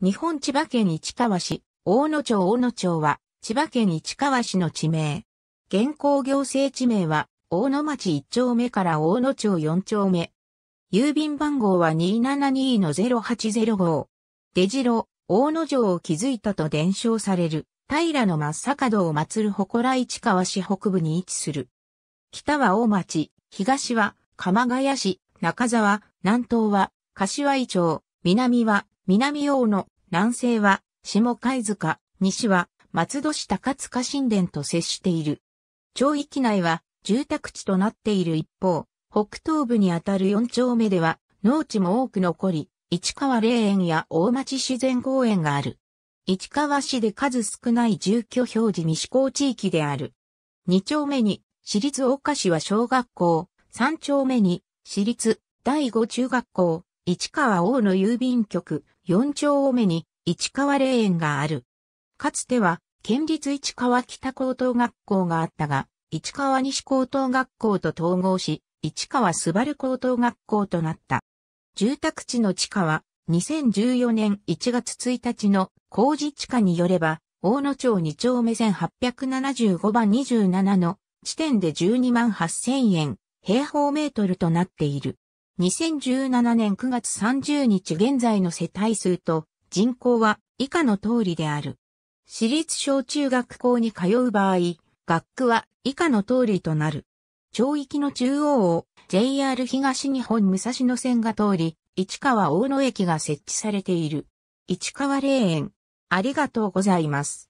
日本千葉県市川市、大野町大野町は、千葉県市川市の地名。現行行政地名は、大野町1丁目から大野町4丁目。郵便番号は272-0805。出城、大野城を築いたと伝承される、平の真っ坂道を祀る祠市川市北部に位置する。北は大町、東は鎌ヶ谷市、中沢、南東は柏井町、南は南王の南西は下貝塚、西は松戸市高塚神殿と接している。町域内は住宅地となっている一方、北東部にあたる4丁目では農地も多く残り、市川霊園や大町自然公園がある。市川市で数少ない住居表示西施地域である。2丁目に市立岡市は小学校、3丁目に市立第5中学校、市川大野郵便局4丁目に市川霊園がある。かつては県立市川北高等学校があったが、市川西高等学校と統合し、市川すばる高等学校となった。住宅地の地価は2014年1月1日の工事地価によれば、大野町2丁目1875番27の地点で12万8000円平方メートルとなっている。2017年9月30日現在の世帯数と人口は以下の通りである。私立小中学校に通う場合、学区は以下の通りとなる。町域の中央を JR 東日本武蔵野線が通り、市川大野駅が設置されている。市川霊園。ありがとうございます。